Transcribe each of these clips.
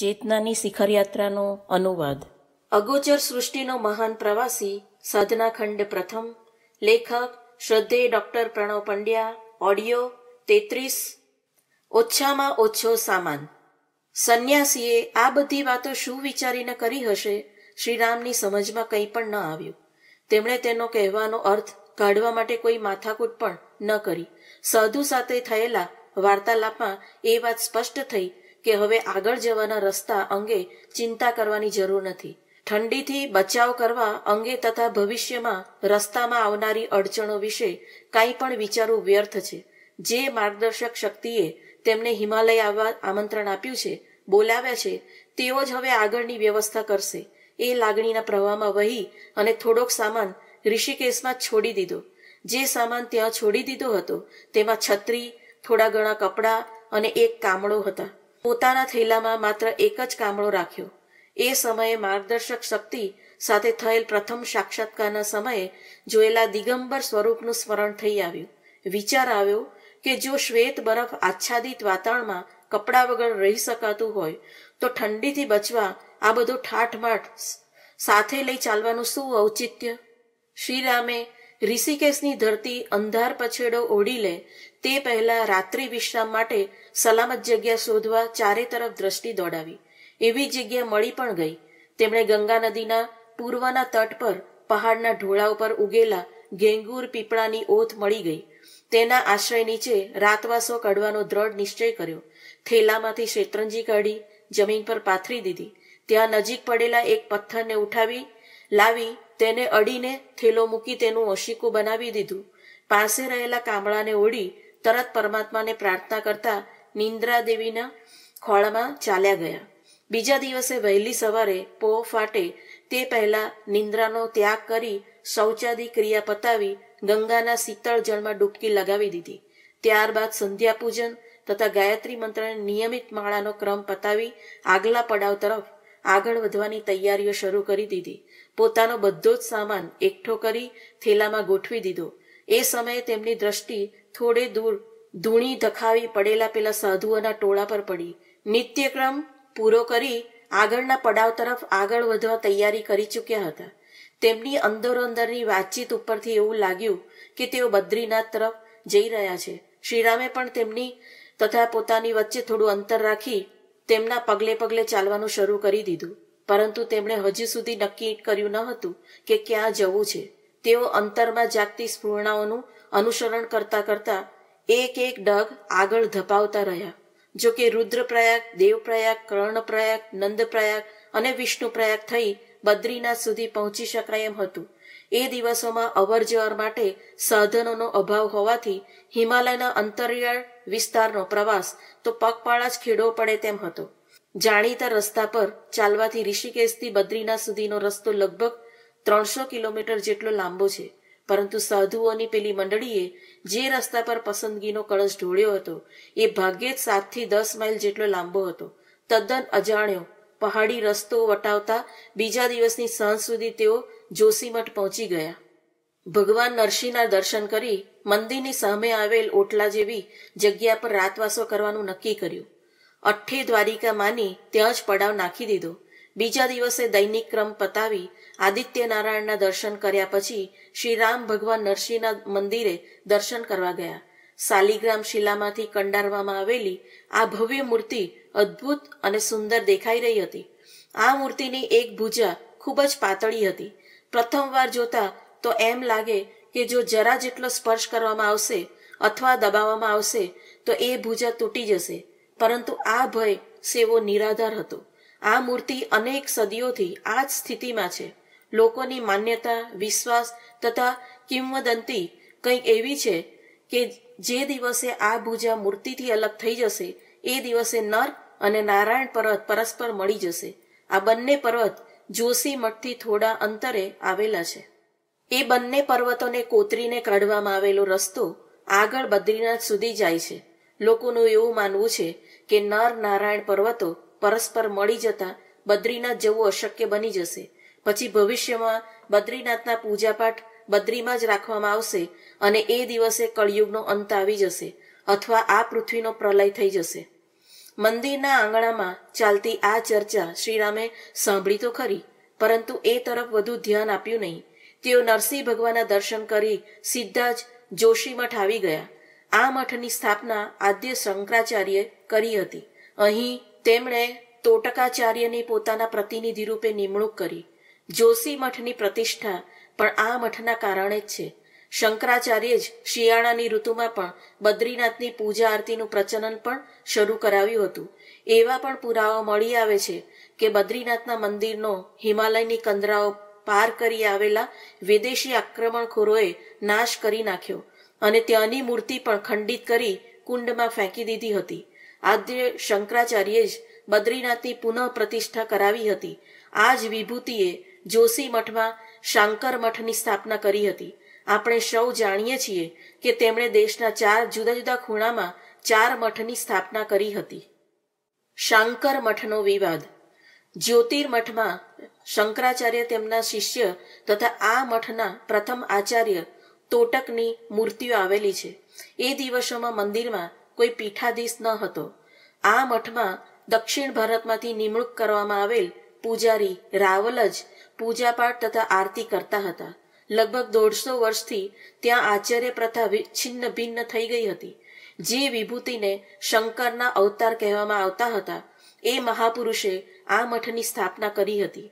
ચેતનાની શિખરયાત્રાનો અનુવાદ અગોચર સૃષ્ટિનો મહાન પ્રવાસી સાધના ખંડ પ્રથમ લેખક શ્રદ્ધેય ડોક્ટર પ્રણવ પંડ્યા ઓડિયો તેત્રીસ ઓછામાં ઓછો સામાન સંન્યાસીએ આ બધી વાતો શું વિચારીને કરી હશે શ્રીરામની સમજમાં કંઈ પણ ન આવ્યું તેમણે તેનો કહેવાનો અર્થ કાઢવા માટે કોઈ માથાકૂટ પણ ન કરી સાધુ સાથે થયેલા વાર્તાલાપમાં એ વાત સ્પષ્ટ થઈ કે હવે આગળ જવાના રસ્તા અંગે ચિંતા કરવાની જરૂર નથી ઠંડીથી બચાવ કરવા અંગે તથા ભવિષ્યમાં રસ્તામાં આવનારી અડચણો વિશે કાંઈ પણ વિચારવું વ્યર્થ છે જે માર્ગદર્શક શક્તિએ તેમને હિમાલય આવવા આમંત્રણ આપ્યું છે બોલાવ્યા છે તેઓ જ હવે આગળની વ્યવસ્થા કરશે એ લાગણીના પ્રવાહમાં વહી અને થોડોક સામાન ઋષિકેશમાં છોડી દીધો જે સામાન ત્યાં છોડી દીધો હતો તેમાં છત્રી થોડા ઘણા કપડાં અને એક કામળો હતા પોતાના થેલામાં માત્ર એક જ કામળો રાખ્યો એ સમયે માર્ગદર્શક શક્તિ સાથે થયેલ પ્રથમ સાક્ષાત્કારના સમયે જોયેલા દિગંબર સ્વરૂપનું સ્મરણ થઈ આવ્યું વિચાર આવ્યો કે જો શ્વેત બરફ આચ્છાદિત વાતાવરણમાં કપડાં વગર રહી શકાતું હોય તો ઠંડીથી બચવા આ બધું ઠાઠમાઠ સાથે લઈ ચાલવાનું શું ઔચિત્ય શ્રીરામે ઋષિકેશની ધરતી અંધાર પછેડો ઓઢી લે તે પહેલા રાત્રિ વિશ્રામ માટે સલામત જગ્યા શોધવા ચારે તરફ દ્રષ્ટિ દોડાવી એવી જગ્યા મળી પણ ગઈ તેમણે ગંગા નદીના પૂર્વના તટ પર પહાડના ઢોળા ઉપર ઉગેલા ગેંગુર પીપળાની ઓથ મળી ગઈ તેના આશ્રય નીચે રાતવાસો કાઢવાનો દ્રઢ નિશ્ચય કર્યો થેલામાંથી શેતરંજી કાઢી જમીન પર પાથરી દીધી ત્યાં નજીક પડેલા એક પથ્થરને ઉઠાવી લાવી તેને અડીને થેલો મૂકી તેનું ઓશિકું બનાવી દીધું પાસે રહેલા કામળાને ઓળી તરત પરમાત્માને પ્રાર્થના કરતા નિંદ્રા દેવીના ખોળમાં ચાલ્યા ગયા બીજા દિવસે વહેલી સવારે પોહ ફાટે તે પહેલા નિંદ્રાનો ત્યાગ કરી શૌચાદી ક્રિયા પતાવી ગંગાના શીતળ જળમાં ડૂબકી લગાવી દીધી ત્યારબાદ સંધ્યા પૂજન તથા ગાયત્રી મંત્રની નિયમિત માળાનો ક્રમ પતાવી આગલા પડાવ તરફ આગળ વધવાની તૈયારીઓ શરૂ કરી દીધી પોતાનો બધો જ સામાન એકઠો કરી થેલામાં ગોઠવી દીધો એ સમયે તેમની દ્રષ્ટિ થોડે દૂર ધૂણી ધખાવી પડેલા પેલા સાધુઓના ટોળા પર પડી નિત્યક્રમ પૂરો કરી આગળના પડાવ તરફ આગળ વધવા તૈયારી કરી ચૂક્યા હતા તેમની અંદરોઅંદરની વાતચીત ઉપરથી એવું લાગ્યું કે તેઓ બદ્રીનાથ તરફ જઈ રહ્યા છે શ્રીરામે પણ તેમની તથા પોતાની વચ્ચે થોડું અંતર રાખી તેમના પગલે પગલે ચાલવાનું શરૂ કરી દીધું પરંતુ તેમણે હજી સુધી નક્કી કર્યું ન હતું કે ક્યાં જવું છે તેઓ અંતરમાં જાગતી સ્ફૂર્ણાઓનું અનુસરણ કરતા કરતા એક એક ડગ આગળ ધપાવતા રહ્યા જો કે રુદ્રપ્રયાગ દેવપ્રયાગ કર્ણપ્રયાગ નંદપ્રયાગ અને વિષ્ણુપ્રયાગ થઈ બદ્રીનાથ સુધી પહોંચી શકાય એમ હતું એ દિવસોમાં અવર જવર માટે સાધનોનો અભાવ હોવાથી હિમાલયના અંતરિયાળ વિસ્તારનો પ્રવાસ તો પગપાળા જ ખેડો પડે તેમ હતો જાણીતા રસ્તા પર ચાલવાથી ઋષિકેશથી બદ્રીનાથ સુધીનો રસ્તો લગભગ ત્રણસો કિલોમીટર જેટલો લાંબો છે પરંતુ સાધુઓની પેલી મંડળીએ જે રસ્તા પર પસંદગીનો કળશ ઢોળ્યો હતો એ ભાગ્યે જ સાતથી દસ માઇલ જેટલો લાંબો હતો તદ્દન અજાણ્યો પહાડી રસ્તો વટાવતા બીજા દિવસની સાંજ સુધી તેઓ જોશીમઠ પહોંચી ગયા ભગવાન નરસિંહના દર્શન કરી મંદિરની સામે આવેલ ઓટલા જેવી જગ્યા પર રાતવાસો કરવાનું નક્કી કર્યું અઠ્ઠે દ્વારિકા માની ત્યાં જ પડાવ નાખી દીધો બીજા દિવસે દૈનિક ક્રમ પતાવી આદિત્યનારાયણના દર્શન કર્યા પછી શ્રી રામ ભગવાન નરસિંહના મંદિરે દર્શન કરવા ગયા શાલિગ્રામ શિલામાંથી કંડારવામાં આવેલી આ ભવ્ય મૂર્તિ અદ્ભુત અને સુંદર દેખાઈ રહી હતી આ મૂર્તિની એક ભુજા ખૂબ જ પાતળી હતી પ્રથમવાર જોતા તો એમ લાગે કે જો જરા જેટલો સ્પર્શ કરવામાં આવશે અથવા દબાવવામાં આવશે તો એ ભુજા તૂટી જશે પરંતુ આ ભય સેવો નિરાધાર હતો આ મૂર્તિ અનેક સદીઓથી આ જ સ્થિતિમાં છે લોકોની માન્યતા વિશ્વાસ તથા કિંવદંતી કંઈક એવી છે કે જે દિવસે આ ભૂજા મૂર્તિથી અલગ થઈ જશે એ દિવસે નર અને નારાયણ પર્વત પરસ્પર મળી જશે આ બંને પર્વત જોશી મઠથી થોડા અંતરે આવેલા છે એ બંને પર્વતોને કોતરીને કાઢવામાં આવેલો રસ્તો આગળ બદ્રીનાથ સુધી જાય છે લોકોનું એવું માનવું છે કે નર નારાયણ પર્વતો પરસ્પર મળી જતા બદ્રીનાથ જવું અશક્ય બની જશે પછી ભવિષ્યમાં બદ્રીનાથના પૂજાપાઠ બદ્રીમાં જ રાખવામાં આવશે અને એ દિવસે કળિયુગનો અંત આવી જશે અથવા આ પૃથ્વીનો પ્રલય થઈ જશે મંદિરના આંગણામાં ચાલતી આ ચર્ચા શ્રીરામે સાંભળી તો ખરી પરંતુ એ તરફ વધુ ધ્યાન આપ્યું નહીં તેઓ નરસિંહ ભગવાનના દર્શન કરી સીધા જ જોશી મઠ આવી ગયા આ મઠની સ્થાપના આદ્ય શંકરાચાર્યે કરી હતી અહીં તેમણે તોટકાચાર્યની પોતાના પ્રતિનિધિ રૂપે નિમણૂક કરી જોશી મઠની પ્રતિષ્ઠા પણ આ મઠના કારણે જ છે શંકરાચાર્ય જ શિયાળાની ઋતુમાં પણ બદ્રીનાથની પૂજા આરતીનું પ્રચલન પણ શરૂ કરાવ્યું હતું એવા પણ પુરાવા મળી આવે છે કે બદ્રીનાથના મંદિરનો હિમાલયની કંદરાઓ પાર કરી આવેલા વિદેશી આક્રમણખોરોએ નાશ કરી નાખ્યો અને ત્યાંની મૂર્તિ પણ ખંડિત કરી કુંડમાં ફેંકી દીધી હતી આદ્ય શંકરાચાર્યે જ બદ્રીનાથની પુનઃ પ્રતિષ્ઠા કરાવી હતી આ જ વિભૂતિએ જોશી મઠમાં શાંકર મઠની સ્થાપના કરી હતી આપણે સૌ જાણીએ છીએ કે તેમણે દેશના ચાર જુદા જુદા ખૂણામાં ચાર મઠની સ્થાપના કરી હતી શાંકર મઠનો વિવાદ જ્યોતિર્મઠમાં શંકરાચાર્ય તેમના શિષ્ય તથા આ મઠના પ્રથમ આચાર્ય તોટકની મૂર્તિઓ આવેલી છે એ દિવસોમાં મંદિરમાં કોઈ પીઠાધીશ ન હતો આ મઠમાં દક્ષિણ ભારતમાંથી નિમણૂક કરવામાં આવેલ પૂજારી રાવલ જ પૂજાપાઠ તથા આરતી કરતા હતા લગભગ દોઢસો વર્ષથી ત્યાં આચાર્ય પ્રથા છિન્ન ભિન્ન થઈ ગઈ હતી જે વિભૂતિને શંકરના અવતાર કહેવામાં આવતા હતા એ મહાપુરુષે આ મઠની સ્થાપના કરી હતી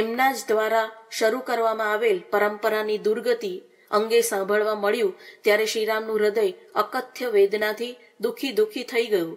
એમના જ દ્વારા શરૂ કરવામાં આવેલ પરંપરાની દુર્ગતિ અંગે સાંભળવા મળ્યું ત્યારે શ્રીરામનું હૃદય અકથ્ય વેદનાથી દુઃખી દુઃખી થઈ ગયું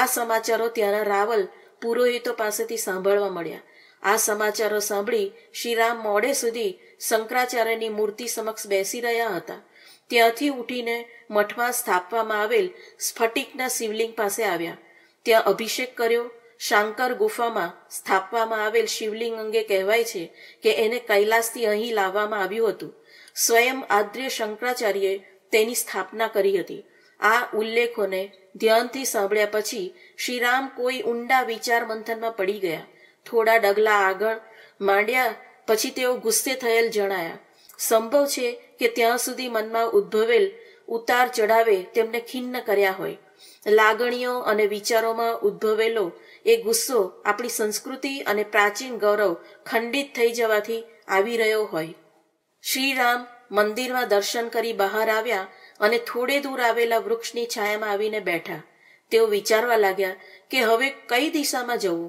આ સમાચારો ત્યાંના રાવલ પુરોહિતો પાસેથી સાંભળવા મળ્યા આ સમાચારો સાંભળી શ્રીરામ મોડે સુધી શંકરાચાર્યની મૂર્તિ સમક્ષ બેસી રહ્યા હતા ત્યાંથી ઉઠીને મઠમાં સ્થાપવામાં આવેલ સ્ફટિકના શિવલિંગ પાસે આવ્યા ત્યાં અભિષેક કર્યો શાંકર ગુફામાં સ્થાપવામાં આવેલ શિવલિંગ અંગે કહેવાય છે કે એને કૈલાસથી અહીં લાવવામાં આવ્યું હતું સ્વયં આદ્ય શંકરાચાર્યે તેની સ્થાપના કરી હતી આ ઉલ્લેખોને ધ્યાનથી સાંભળ્યા પછી શ્રીરામ કોઈ ઊંડા વિચાર મંથનમાં પડી ગયા થોડા ડગલા આગળ માંડ્યા પછી તેઓ ગુસ્સે થયેલ જણાયા સંભવ છે કે ત્યાં સુધી મનમાં ઉદ્ભવેલ ઉતાર ચઢાવે તેમને ખિન્ન કર્યા હોય લાગણીઓ અને વિચારોમાં ઉદ્ભવેલો એ ગુસ્સો આપણી સંસ્કૃતિ અને પ્રાચીન ગૌરવ ખંડિત થઈ જવાથી આવી રહ્યો હોય શ્રીરામ મંદિરમાં દર્શન કરી બહાર આવ્યા અને થોડે દૂર આવેલા વૃક્ષની છાયામાં આવીને બેઠા તેઓ વિચારવા લાગ્યા કે હવે કઈ દિશામાં જવું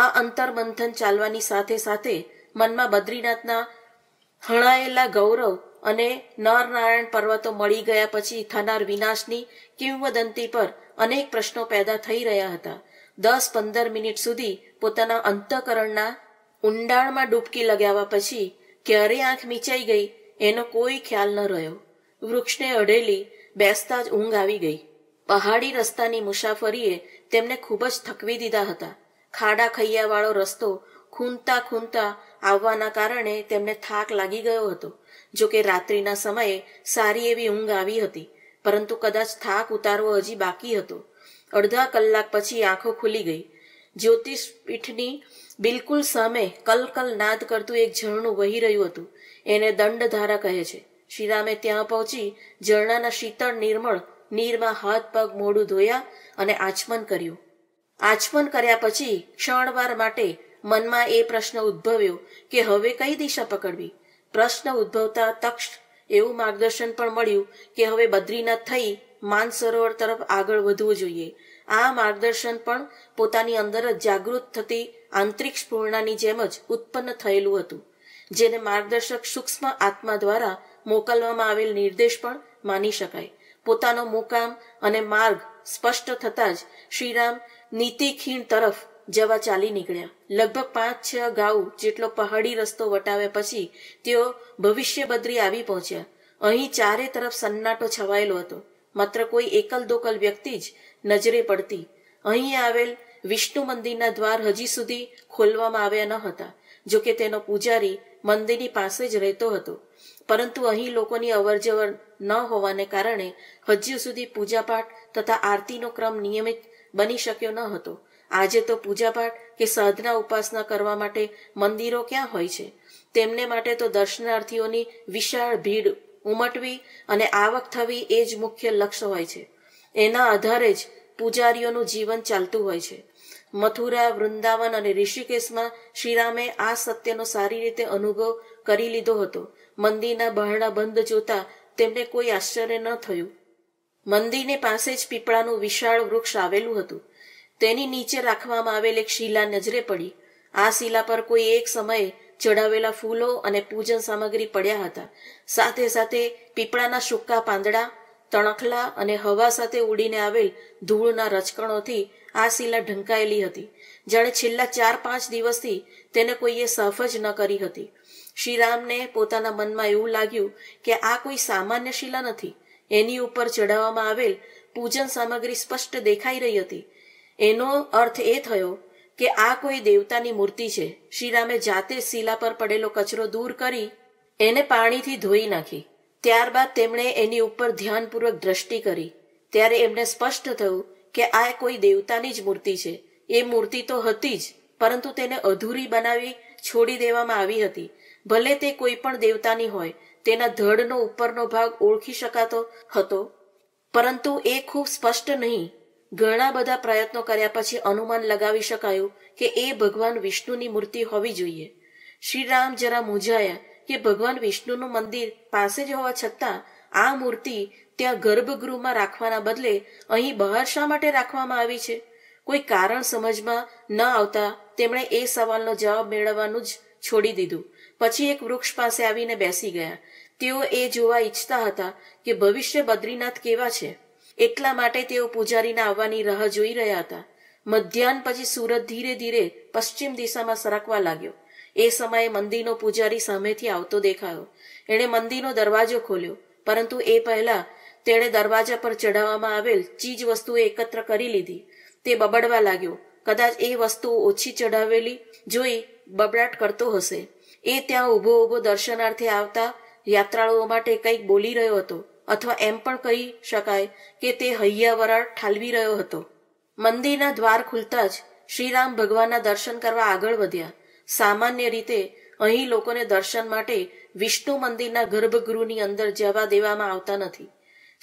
આ અંતર્મંથન ચાલવાની સાથે સાથે મનમાં બદ્રીનાથના હણાયેલા ગૌરવ અને નરનારાયણ પર્વતો મળી ગયા પછી થનાર વિનાશની કિંવદંતી પર અનેક પ્રશ્નો પેદા થઈ રહ્યા હતા દસ પંદર મિનિટ સુધી પોતાના અંતકરણના ઊંડાણમાં ડૂબકી લગાવ્યા પછી ક્યારે આંખ મીચાઈ ગઈ એનો કોઈ ખ્યાલ ન રહ્યો વૃક્ષને અડેલી બેસતા જ ઊંઘ આવી ગઈ પહાડી રસ્તાની મુસાફરીએ તેમને ખૂબ જ થકવી દીધા હતા ખાડા ખૈયાવાળો રસ્તો ખૂંદતા ખૂંદતા આવવાના કારણે તેમને થાક લાગી ગયો હતો જો કે રાત્રિના સમયે સારી એવી ઊંઘ આવી હતી પરંતુ કદાચ થાક ઉતારવો હજી બાકી હતો અડધા કલાક પછી આંખો ખુલી ગઈ જ્યોતિષ પીઠની બિલકુલ સામે કલકલ નાદ કરતું એક ઝરણું વહી રહ્યું હતું એને દંડધારા કહે છે શ્રીરામે ત્યાં પહોંચી ઝરણાના શીતળ નિર્મળ નીરમાં હાથ પગ મોઢું ધોયા અને આચમન કર્યું આચમન કર્યા પછી ક્ષણવાર માટે મનમાં એ પ્રશ્ન ઉદ્ભવ્યો કે હવે કઈ દિશા પકડવી પ્રશ્ન ઉદ્ભવતા તક્ષ એવું માર્ગદર્શન પણ મળ્યું કે હવે બદ્રીનાથ થઈ માનસરોવર તરફ આગળ વધવું જોઈએ આ માર્ગદર્શન પણ પોતાની અંદર જ જાગૃત થતી આંતરિક સ્ફૂર્ણાની જેમ જ ઉત્પન્ન થયેલું હતું જેને માર્ગદર્શક સૂક્ષ્મ આત્મા દ્વારા મોકલવામાં આવેલ નિર્દેશ પણ માની શકાય પોતાનો મુકામ અને માર્ગ સ્પષ્ટ થતાં જ શ્રીરામ નીતિ ખીણ તરફ જવા ચાલી નીકળ્યા લગભગ પાંચ છ ગાઉ જેટલો પહાડી રસ્તો વટાવ્યા પછી તેઓ ભવિષ્ય બદરી આવી પહોંચ્યા અહીં ચારે તરફ સન્નાટો છવાયેલો હતો માત્ર કોઈ એકલ દોકલ વ્યક્તિ જ નજરે પડતી અહીં આવેલ વિષ્ણુ મંદિરના દ્વાર હજી સુધી ખોલવામાં આવ્યા ન હતા જોકે તેનો પૂજારી મંદિરની પાસે જ રહેતો હતો પરંતુ અહીં લોકોની અવરજવર ન હોવાને કારણે હજી સુધી પૂજાપાઠ તથા આરતીનો ક્રમ નિયમિત બની શક્યો ન હતો આજે તો પૂજાપાઠ કે સાધના ઉપાસના કરવા માટે મંદિરો ક્યાં હોય છે તેમને માટે તો દર્શનાર્થીઓની વિશાળ ભીડ ઉમટવી અને આવક થવી એ જ મુખ્ય લક્ષ્ય હોય છે એના આધારે જ પૂજારીઓનું જીવન ચાલતું હોય છે મથુરા વૃંદાવન અને ઋષિકેશમાં શ્રીરામે આ સત્યનો સારી રીતે અનુભવ કરી લીધો હતો મંદિરના બહારણા બંધ જોતા તેમને કોઈ આશ્ચર્ય ન થયું મંદિરની પાસે જ પીપળાનું વિશાળ વૃક્ષ આવેલું હતું તેની નીચે રાખવામાં આવેલ એક શિલા નજરે પડી આ શિલા પર કોઈ એક સમયે ચડાવેલા ફૂલો અને પૂજન સામગ્રી પડ્યા હતા સાથે સાથે પીપળાના સૂકા પાંદડા તણખલા અને હવા સાથે ઉડીને આવેલ ધૂળના રચકણોથી આ શિલા ઢંકાયેલી હતી જાણે છેલ્લા ચાર પાંચ દિવસથી તેને કોઈએ સફ જ ન કરી હતી શ્રીરામને પોતાના મનમાં એવું લાગ્યું કે આ કોઈ સામાન્ય શિલા નથી એની ઉપર ચઢાવવામાં આવેલ પૂજન સામગ્રી સ્પષ્ટ દેખાઈ રહી હતી એનો અર્થ એ થયો કે આ કોઈ દેવતાની મૂર્તિ છે શ્રીરામે જાતે શિલા પર પડેલો કચરો દૂર કરી એને પાણીથી ધોઈ નાખી ત્યારબાદ તેમણે એની ઉપર ધ્યાનપૂર્વક દ્રષ્ટિ કરી ત્યારે એમને સ્પષ્ટ થયું કે આ કોઈ દેવતાની જ મૂર્તિ છે એ મૂર્તિ તો હતી જ પરંતુ તેને અધૂરી બનાવી છોડી દેવામાં આવી હતી ભલે તે કોઈ પણ દેવતાની હોય તેના ધડનો ઉપરનો ભાગ ઓળખી શકાતો હતો પરંતુ એ ખૂબ સ્પષ્ટ નહીં ઘણા બધા પ્રયત્નો કર્યા પછી અનુમાન લગાવી શકાયું કે એ ભગવાન વિષ્ણુની મૂર્તિ હોવી જોઈએ શ્રીરામ જરા મૂંઝાયા કે ભગવાન વિષ્ણુનું મંદિર પાસે જ હોવા છતાં આ મૂર્તિ ત્યાં ગર્ભગૃહમાં રાખવાના બદલે અહીં બહાર શા માટે રાખવામાં આવી છે કોઈ કારણ સમજમાં ન આવતા તેમણે એ સવાલનો જવાબ મેળવવાનું જ છોડી દીધું પછી એક વૃક્ષ પાસે આવીને બેસી ગયા તેઓ એ જોવા ઈચ્છતા હતા કે ભવિષ્ય બદ્રીનાથ કેવા છે એટલા માટે તેઓ પૂજારીને આવવાની રાહ જોઈ રહ્યા હતા મધ્યાહન પછી સુરત ધીરે ધીરે પશ્ચિમ દિશામાં સરકવા લાગ્યો એ સમયે મંદિરનો પૂજારી સામેથી આવતો દેખાયો એણે મંદિરનો દરવાજો ખોલ્યો પરંતુ એ પહેલા તેણે દરવાજા પર ચઢાવવામાં આવેલ ચીજ વસ્તુઓ એકત્ર કરી લીધી તે બબડવા લાગ્યો કદાચ એ વસ્તુઓ ઓછી ચઢાવેલી જોઈ બબડાટ કરતો હશે એ ત્યાં ઊભો ઊભો દર્શનાર્થે આવતા યાત્રાળુઓ માટે કંઈક બોલી રહ્યો હતો અથવા એમ પણ કહી શકાય કે તે હૈયા ઠાલવી રહ્યો હતો મંદિરના દ્વાર ખુલતા જ શ્રીરામ ભગવાનના દર્શન કરવા આગળ વધ્યા સામાન્ય રીતે અહીં લોકોને દર્શન માટે વિષ્ણુ મંદિરના ગર્ભગૃહની અંદર જવા દેવામાં આવતા નથી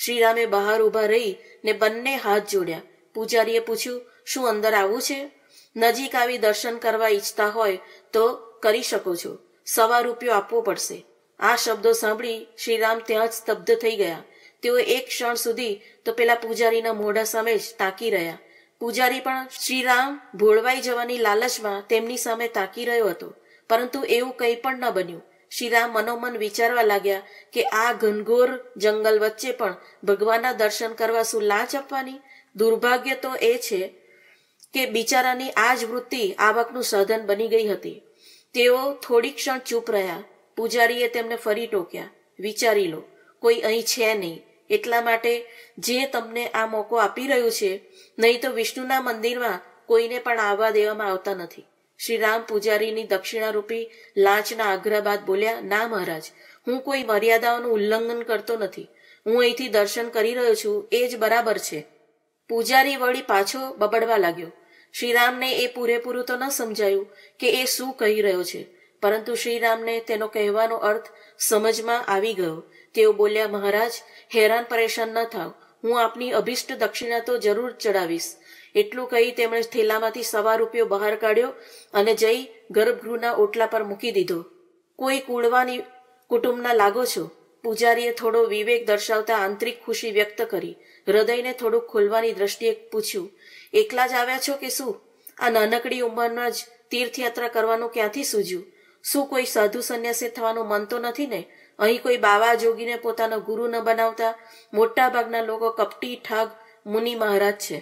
શ્રીરામે બહાર ઊભા રહી ને બંને હાથ જોડ્યા પૂજારીએ પૂછ્યું શું અંદર આવવું છે નજીક આવી દર્શન કરવા ઈચ્છતા હોય તો કરી શકો છો સવા રૂપિયો આપવો પડશે આ શબ્દો સાંભળી શ્રીરામ ત્યાં જ સ્તબ્ધ થઈ ગયા તેઓ એક ક્ષણ સુધી તો પેલા પૂજારીના મોઢા સામે જ તાકી રહ્યા પૂજારી પણ શ્રીરામ ભોળવાઈ જવાની લાલચમાં તેમની સામે તાકી રહ્યો હતો પરંતુ એવું કંઈ પણ ન બન્યું શિરા મનોમન વિચારવા લાગ્યા કે આ ઘનઘોર જંગલ વચ્ચે પણ ભગવાનના દર્શન કરવા શું લાંચ આપવાની દુર્ભાગ્ય તો એ છે કે બિચારાની આ જ વૃત્તિ આવકનું સાધન બની ગઈ હતી તેઓ થોડી ક્ષણ ચૂપ રહ્યા પૂજારીએ તેમને ફરી ટોક્યા વિચારી લો કોઈ અહીં છે નહીં એટલા માટે જે તમને આ મોકો આપી રહ્યું છે નહીં તો વિષ્ણુના મંદિરમાં કોઈને પણ આવવા દેવામાં આવતા નથી શ્રી રામ પૂજારીની દક્ષિણારૂપી લાંચના આગ્રહ બાદ બોલ્યા ના મહારાજ હું કોઈ મર્યાદાઓનું ઉલ્લંઘન કરતો નથી હું અહીંથી દર્શન કરી રહ્યો છું એ જ બરાબર છે પૂજારી વળી પાછો બબડવા લાગ્યો શ્રીરામને એ પૂરેપૂરું તો ન સમજાયું કે એ શું કહી રહ્યો છે પરંતુ શ્રીરામને તેનો કહેવાનો અર્થ સમજમાં આવી ગયો તેઓ બોલ્યા મહારાજ હેરાન પરેશાન ન થાવ હું આપની અભિષ્ટ દક્ષિણા તો જરૂર ચડાવીશ એટલું કહી તેમણે થેલામાંથી સવા રૂપિયો બહાર કાઢ્યો અને જઈ ગર્ભગૃહના ઓટલા પર મૂકી દીધો કોઈ કુળવાની કુટુંબના લાગો છો પૂજારીએ થોડો વિવેક દર્શાવતા આંતરિક ખુશી વ્યક્ત કરી હૃદયને થોડુંક ખોલવાની દ્રષ્ટિએ પૂછ્યું એકલા જ આવ્યા છો કે શું આ નાનકડી ઉંમરમાં જ તીર્થયાત્રા કરવાનું ક્યાંથી સૂજ્યું શું કોઈ સાધુ સંન્યાસી થવાનું મન તો નથી ને અહીં કોઈ બાવા જોગીને પોતાનો ગુરુ ન બનાવતા મોટાભાગના લોકો કપટી ઠાગ મુનિ મહારાજ છે